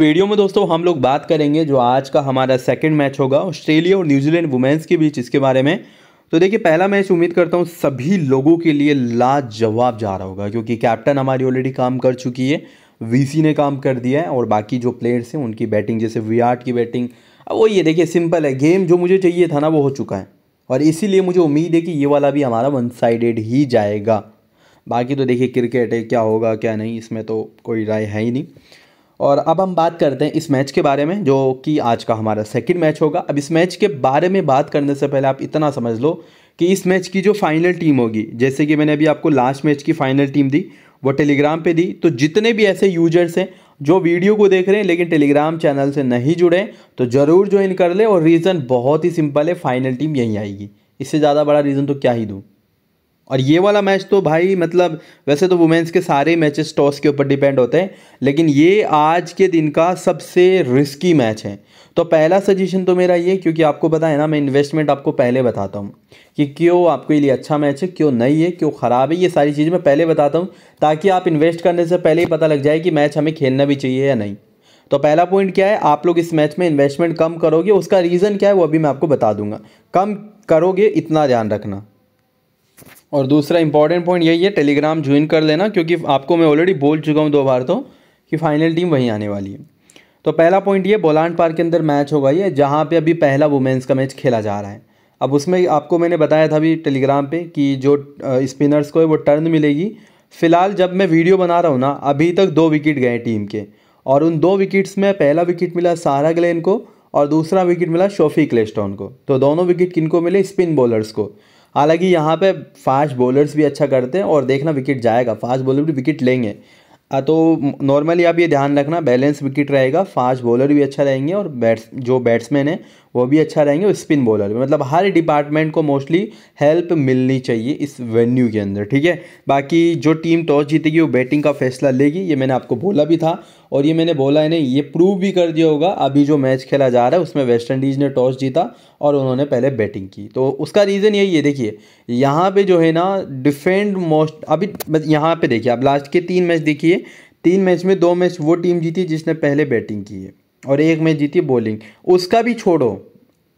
video में दोस्तों हम लोग बात करेंगे जो आज का हमारा सेकेंड मैच होगा ऑस्ट्रेलिया और न्यूजीलैंड वुमेंस के बीच इसके बारे में तो देखिए पहला मैच उम्मीद करता हूँ सभी लोगों के लिए लाजवाब जा रहा होगा क्योंकि कैप्टन हमारी ऑलरेडी काम कर चुकी है वीसी ने काम कर दिया है और बाकी जो प्लेयर्स हैं उनकी बैटिंग जैसे विराट की बैटिंग अब वो ये देखिए सिंपल है गेम जो मुझे चाहिए था ना वो हो चुका है और इसीलिए मुझे उम्मीद है कि ये वाला भी हमारा वन साइडेड ही जाएगा बाकी तो देखिए क्रिकेट है क्या होगा क्या नहीं इसमें तो कोई राय है ही नहीं और अब हम बात करते हैं इस मैच के बारे में जो कि आज का हमारा सेकंड मैच होगा अब इस मैच के बारे में बात करने से पहले आप इतना समझ लो कि इस मैच की जो फाइनल टीम होगी जैसे कि मैंने अभी आपको लास्ट मैच की फाइनल टीम दी वो टेलीग्राम पे दी तो जितने भी ऐसे यूजर्स हैं जो वीडियो को देख रहे हैं लेकिन टेलीग्राम चैनल से नहीं जुड़े तो ज़रूर ज्वाइन कर ले और रीज़न बहुत ही सिंपल है फाइनल टीम यहीं आएगी इससे ज़्यादा बड़ा रीज़न तो क्या ही दूँ और ये वाला मैच तो भाई मतलब वैसे तो वुमेंस के सारे मैचेस टॉस के ऊपर डिपेंड होते हैं लेकिन ये आज के दिन का सबसे रिस्की मैच है तो पहला सजेशन तो मेरा ये क्योंकि आपको पता है ना मैं इन्वेस्टमेंट आपको पहले बताता हूँ कि क्यों आपके लिए अच्छा मैच है क्यों नहीं है क्यों ख़राब है ये सारी चीज़ें मैं पहले बताता हूँ ताकि आप इन्वेस्ट करने से पहले ही पता लग जाए कि मैच हमें खेलना भी चाहिए या नहीं तो पहला पॉइंट क्या है आप लोग इस मैच में इन्वेस्टमेंट कम करोगे उसका रीज़न क्या है वो अभी मैं आपको बता दूंगा कम करोगे इतना ध्यान रखना और दूसरा इंपॉर्टेंट पॉइंट यही है टेलीग्राम ज्वाइन कर लेना क्योंकि आपको मैं ऑलरेडी बोल चुका हूँ दो बार तो कि फाइनल टीम वहीं आने वाली है तो पहला पॉइंट ये बोलान पार्क के अंदर मैच होगा ये जहाँ पे अभी पहला वुमेंस का मैच खेला जा रहा है अब उसमें आपको मैंने बताया था अभी टेलीग्राम पे कि जो स्पिनर्स को है वो टर्न मिलेगी फ़िलहाल जब मैं वीडियो बना रहा हूँ ना अभी तक दो विकेट गए टीम के और उन दो विकेट्स में पहला विकेट मिला सारा ग्लेन को और दूसरा विकेट मिला शोफी क्लेस्टोन को तो दोनों विकेट किनको मिले स्पिन बॉलर्स को हालांकि यहाँ पे फास्ट बॉलर्स भी अच्छा करते हैं और देखना विकेट जाएगा फास्ट बॉलर भी विकेट लेंगे तो नॉर्मली आप ये ध्यान रखना बैलेंस विकेट रहेगा फास्ट बॉलर भी अच्छा रहेंगे और बैट्स जो बैट्समैन है वो भी अच्छा रहेंगे और स्पिन बॉलर भी मतलब हर डिपार्टमेंट को मोस्टली हेल्प मिलनी चाहिए इस वेन्यू के अंदर ठीक है बाकी जो टीम टॉस जीतेगी वो बैटिंग का फैसला लेगी ये मैंने आपको बोला भी था और ये मैंने बोला है ना ये प्रूव भी कर दिया होगा अभी जो मैच खेला जा रहा है उसमें वेस्ट इंडीज़ ने टॉस जीता और उन्होंने पहले बैटिंग की तो उसका रीज़न यही है देखिए यहाँ पे जो है ना डिफेंड मोस्ट अभी यहाँ पे देखिए आप लास्ट के तीन मैच देखिए तीन मैच में दो मैच वो टीम जीती जिसने पहले बैटिंग की है और एक मैच जीती बॉलिंग उसका भी छोड़ो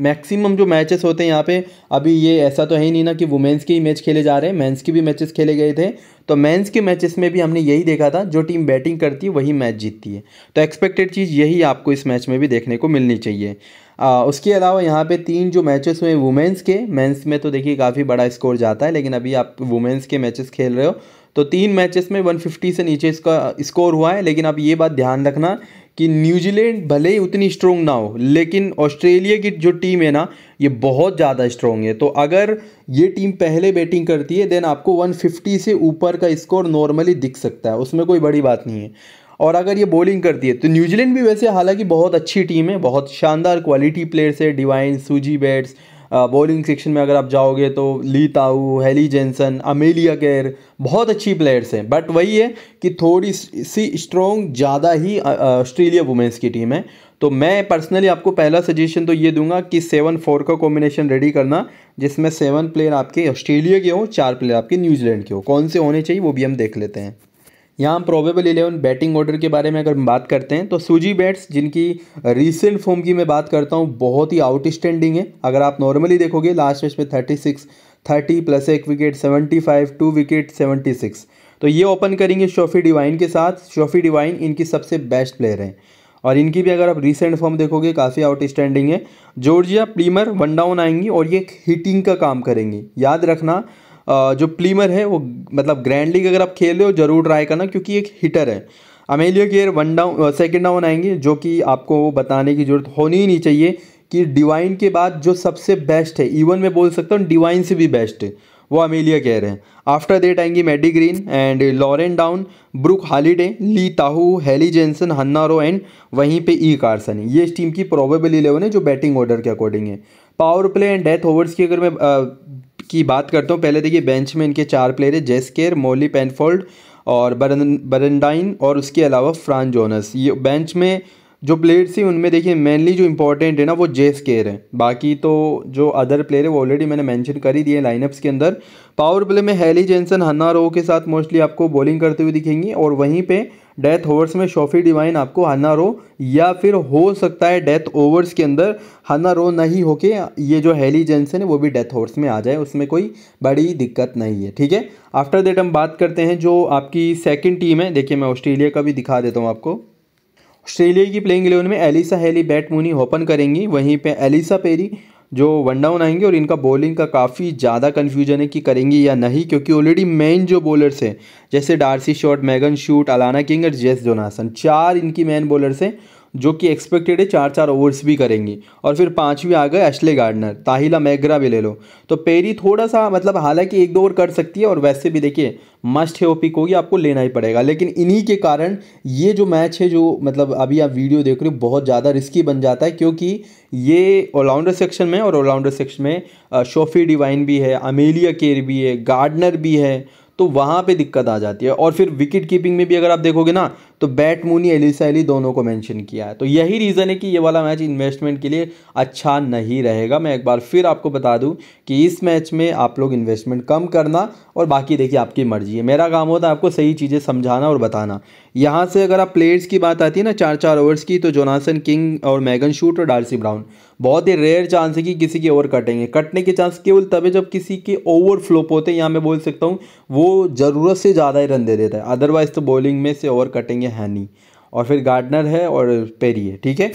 मैक्सिमम जो मैचेस होते हैं यहाँ पे अभी ये ऐसा तो है ही नहीं ना कि वुमेंस के ही मैच खेले जा रहे हैं मेंस के भी मैचेस खेले गए थे तो मेंस के मैचेस में भी हमने यही देखा था जो टीम बैटिंग करती है वही मैच जीतती है तो एक्सपेक्टेड चीज़ यही आपको इस मैच में भी देखने को मिलनी चाहिए आ, उसके अलावा यहाँ पे तीन जो मैचेस हुए वुमेंस के मेंस में तो देखिए काफ़ी बड़ा स्कोर जाता है लेकिन अभी आप वुमेंस के मैचेस खेल रहे हो तो तीन मैचेस में 150 से नीचे इसका स्कोर हुआ है लेकिन आप ये बात ध्यान रखना कि न्यूजीलैंड भले ही उतनी स्ट्रोंग ना हो लेकिन ऑस्ट्रेलिया की जो टीम है ना ये बहुत ज़्यादा स्ट्रोंग है तो अगर ये टीम पहले बैटिंग करती है देन आपको 150 से ऊपर का स्कोर नॉर्मली दिख सकता है उसमें कोई बड़ी बात नहीं है और अगर ये बॉलिंग करती है तो न्यूजीलैंड भी वैसे हालांकि बहुत अच्छी टीम है बहुत शानदार क्वालिटी प्लेयर्स है Devine Suzie Bates bowling section में अगर आप जाओगे तो ली ताऊ हैली जेंसन अमेलिया केयर बहुत अच्छी प्लेयर्स हैं बट वही है कि थोड़ी सी स्ट्रॉन्ग ज़्यादा ही ऑस्ट्रेलिया वुमेंस की टीम है तो मैं पर्सनली आपको पहला सजेशन तो ये दूंगा कि सेवन फोर का कॉम्बिनेशन रेडी करना जिसमें सेवन प्लेयर आपके ऑस्ट्रेलिया के हों चार प्लेयर आपके न्यूजीलैंड के हों कौन से होने चाहिए वो भी हम देख लेते हैं यहाँ हम प्रोबेबल इलेवन बैटिंग ऑर्डर के बारे में अगर हम बात करते हैं तो सूजी बैट्स जिनकी रीसेंट फॉर्म की मैं बात करता हूँ बहुत ही आउटस्टैंडिंग है अगर आप नॉर्मली देखोगे लास्ट मैच में थर्टी सिक्स थर्टी प्लस एक wicket seventy five two wicket seventy six तो ये ओपन करेंगे शोफी डिवाइन के साथ शोफी डिवाइन इनकी सबसे बेस्ट प्लेयर हैं और इनकी भी अगर आप रिसेंट फॉर्म देखोगे काफ़ी आउटस्टैंडिंग है जॉर्जिया प्लीमर वन डाउन आएंगी और ये हिटिंग का काम करेंगी याद रखना जो प्लीमर है वो मतलब ग्रैंड लीग अगर आप खेल रहे हो जरूर ट्राई करना क्योंकि एक हिटर है Amelia Kerr one down second down आएंगे जो कि आपको बताने की जरूरत होनी ही नहीं चाहिए कि डिवाइन के बाद जो सबसे बेस्ट है इवन मैं बोल सकता हूँ डिवाइन से भी बेस्ट है वो अमेलिया केयर है आफ्टर डेट आएंगी Maddy Green and Lauren Down Brooke Halliday Lea Tahuhu Hayley Jensen Hannah Rowe and वहीं पे ई e कार्सन है ये इस टीम की प्रोबेबल इलेवन है जो बैटिंग ऑर्डर के अकॉर्डिंग है power play and death overs की अगर मैं की बात करता हूँ पहले देखिए बेंच में इनके चार प्लेयर है जेस्केर मोली पेनफोल्ड और बरन बरनडाइन और उसके अलावा फ्रांस जोनस ये बेंच में जो प्लेयर्स ही उनमें देखिए मेनली जो इंपॉर्टेंट है ना वो जेस केयर है बाकी तो जो अदर प्लेयर है वो ऑलरेडी मैंने मेंशन कर ही दिए लाइनअप्स के अंदर पावर प्ले में हैली जेंसन हन्ना रो के साथ मोस्टली आपको बॉलिंग करते हुए दिखेंगी और वहीं पे डेथ ओवर्स में शॉफी डिवाइन आपको हन्ना रो या फिर हो सकता है डेथ ओवर्स के अंदर हन्ना रो नहीं होके ये जो हैली जेंसन है वो भी डेथ ओवर्स में आ जाए उसमें कोई बड़ी दिक्कत नहीं है ठीक है आफ्टर देट हम बात करते हैं जो आपकी सेकेंड टीम है देखिए मैं ऑस्ट्रेलिया का भी दिखा देता हूँ आपको ऑस्ट्रेलिया की प्लेइंग इलेवन में Alyssa Healy Beth Mooney open करेंगी वहीं पे एलिसा पेरी जो वन डाउन आएंगे और इनका बॉलिंग का काफ़ी ज़्यादा कन्फ्यूजन है कि करेंगी या नहीं क्योंकि ऑलरेडी मेन जो बॉलर्स हैं जैसे Darcie Schutt Megan Schutt Alana King और जेस जोनासन चार इनकी मेन बॉलर्स हैं जो कि एक्सपेक्टेड है चार चार ओवर्स भी करेंगी और फिर पाँचवीं आ गए एशले गार्डनर ताहिला मैगरा भी ले लो तो पेरी थोड़ा सा मतलब हालांकि एक दो ओवर कर सकती है और वैसे भी देखिए मस्ट है वो पिक होगी आपको लेना ही पड़ेगा लेकिन इन्हीं के कारण ये जो मैच है जो मतलब अभी आप वीडियो देख रहे हो बहुत ज़्यादा रिस्की बन जाता है क्योंकि ये ऑलराउंडर सेक्शन में और ऑलराउंडर सेक्शन में शोफी डिवाइन भी है अमेलिया केर भी है गार्डनर भी है तो वहाँ पे दिक्कत आ जाती है और फिर विकेट कीपिंग में भी अगर आप देखोगे ना तो बैट मूनी एली दोनों को मेंशन किया है तो यही रीज़न है कि ये वाला मैच इन्वेस्टमेंट के लिए अच्छा नहीं रहेगा मैं एक बार फिर आपको बता दूं कि इस मैच में आप लोग इन्वेस्टमेंट कम करना और बाकी देखिए आपकी मर्जी है मेरा काम होता है आपको सही चीज़ें समझाना और बताना यहाँ से अगर आप प्लेयर्स की बात आती है ना चार चार ओवर्स की तो जोनासन किंग और मैगन शूट और डार्सी ब्राउन बहुत ही रेयर चांस है कि किसी के ओवर कटेंगे कटने के चांस केवल तब है जब किसी के ओवर फ्लोप होते हैं यहाँ मैं बोल सकता हूँ वो ज़रूरत से ज़्यादा ही रन दे देता है अदरवाइज़ तो बॉलिंग में से ओवर कटेंगे है नहीं और फिर गार्डनर है और पेरी है ठीक है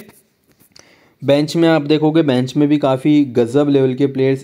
बेंच में आप देखोगे बेंच में भी काफ़ी गज़ब लेवल के प्लेयर्स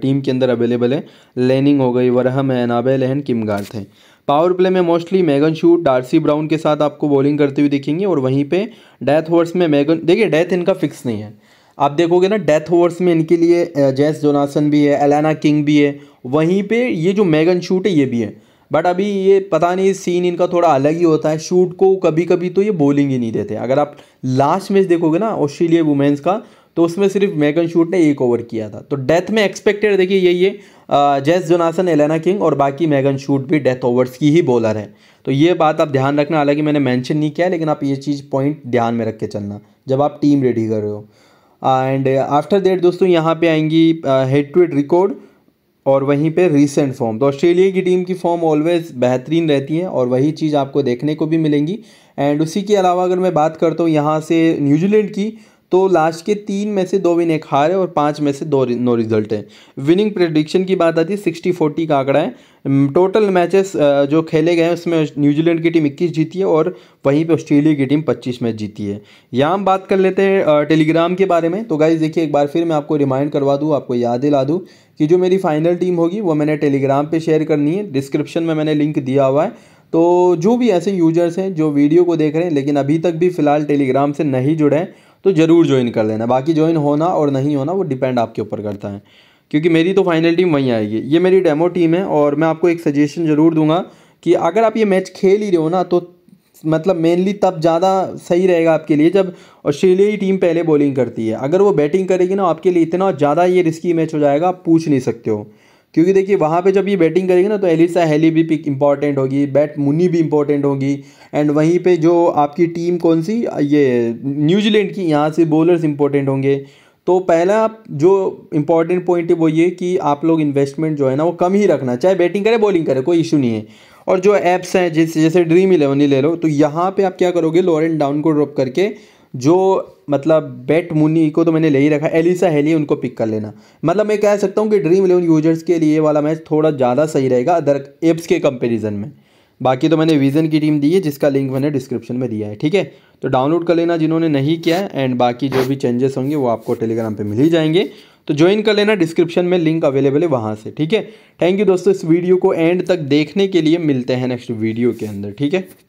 टीम के अंदर अवेलेबल हैं लेनिंग हो गई वरहम है नाबेल लहन किम गार्थ हैं पावर प्ले में mostly Megan Schutt Darcie Brown के साथ आपको बॉलिंग करते हुए दिखेंगे और वहीं पे डेथ हॉर्स में मैगन देखिए डेथ इनका फिक्स नहीं है आप देखोगे ना डेथ होवर्स में इनके लिए जेस जोनासन भी है एलाना किंग भी है वहीं पे ये जो मैगन शूट है ये भी है बट अभी ये पता नहीं सीन इनका थोड़ा अलग ही होता है शूट को कभी कभी तो ये बॉलिंग ही नहीं देते अगर आप लास्ट मैच देखोगे ना ऑस्ट्रेलिया वुमेंस का तो उसमें सिर्फ मेगन शूट ने एक ओवर किया था तो डेथ में एक्सपेक्टेड देखिए यही है जेस जोनासन एलेना किंग और बाकी मैगन शूट भी डेथ ओवर्स की ही बॉलर है तो ये बात आप ध्यान रखना हालांकि मैंने मेंशन नहीं किया लेकिन आप ये चीज़ पॉइंट ध्यान में रख के चलना जब आप टीम रेडी कर रहे हो एंड आफ्टर दैट दोस्तों यहाँ पे आएंगी हेड टू हेड रिकॉर्ड और वहीं पे रीसेंट फॉर्म तो ऑस्ट्रेलिया की टीम की फॉर्म ऑलवेज़ बेहतरीन रहती है और वही चीज़ आपको देखने को भी मिलेंगी एंड उसी के अलावा अगर मैं बात करता हूँ यहाँ से न्यूजीलैंड की तो लास्ट के तीन में से दो विन एक हार है और पाँच में से दो नो रिजल्ट है विनिंग प्रडिक्शन की बात आती है सिक्सटी फोर्टी का आंकड़ा है टोटल mm, मैचेस जो खेले गए हैं उसमें न्यूजीलैंड की टीम इक्कीस जीती है और वहीं पे ऑस्ट्रेलिया की टीम पच्चीस मैच जीती है यहाँ हम बात कर लेते हैं टेलीग्राम के बारे में तो गाइज देखिए एक बार फिर मैं आपको रिमाइंड करवा दूँ आपको याद दिला दूँ कि जो मेरी फाइनल टीम होगी वो मैंने टेलीग्राम पर शेयर करनी है डिस्क्रिप्शन में मैंने लिंक दिया हुआ है तो जो भी ऐसे यूजर्स हैं जो वीडियो को देख रहे हैं लेकिन अभी तक भी फ़िलहाल टेलीग्राम से नहीं जुड़े हैं तो ज़रूर ज्वाइन कर लेना बाकी ज्वाइन होना और नहीं होना वो डिपेंड आपके ऊपर करता है क्योंकि मेरी तो फाइनल टीम वहीं आएगी ये मेरी डेमो टीम है और मैं आपको एक सजेशन ज़रूर दूंगा कि अगर आप ये मैच खेल ही रहे हो ना तो मतलब मेनली तब ज़्यादा सही रहेगा आपके लिए जब ऑस्ट्रेलियाई टीम पहले बॉलिंग करती है अगर वो बैटिंग करेगी ना आपके लिए इतना ज़्यादा ये रिस्की मैच हो जाएगा आप पूछ नहीं सकते हो क्योंकि देखिए वहाँ पे जब ये बैटिंग करेंगे ना तो एलिसा हेली भी पिक इंपॉर्टेंट होगी बैट मुनी भी इंपॉर्टेंट होगी एंड वहीं पे जो आपकी टीम कौन सी ये न्यूजीलैंड की यहाँ से बॉलर्स इंपॉर्टेंट होंगे तो पहला जो इंपॉर्टेंट पॉइंट है वो ये कि आप लोग इन्वेस्टमेंट जो है ना वो कम ही रखना चाहे बैटिंग करें बॉलिंग करें कोई इशू नहीं है और जो ऐप्स हैं जैसे जैसे ड्रीम इलेवन ही ले लो तो यहाँ पर आप क्या करोगे लॉरेंट डाउन को ड्रॉप करके जो मतलब बेट मुनी को तो मैंने ले ही रखा एलिसा हेली उनको पिक कर लेना मतलब मैं कह सकता हूँ कि ड्रीम इलेवन यूजर्स के लिए वाला मैच थोड़ा ज़्यादा सही रहेगा अदर एप्स के कंपेरिजन में बाकी तो मैंने विजन की टीम दी है जिसका लिंक मैंने डिस्क्रिप्शन में दिया है ठीक है तो डाउनलोड कर लेना जिन्होंने नहीं किया है एंड बाकी जो भी चेंजेस होंगे वो आपको टेलीग्राम पे मिल ही जाएंगे तो ज्वाइन कर लेना डिस्क्रिप्शन में लिंक अवेलेबल है वहाँ से ठीक है थैंक यू दोस्तों इस वीडियो को एंड तक देखने के लिए मिलते हैं नेक्स्ट वीडियो के अंदर ठीक है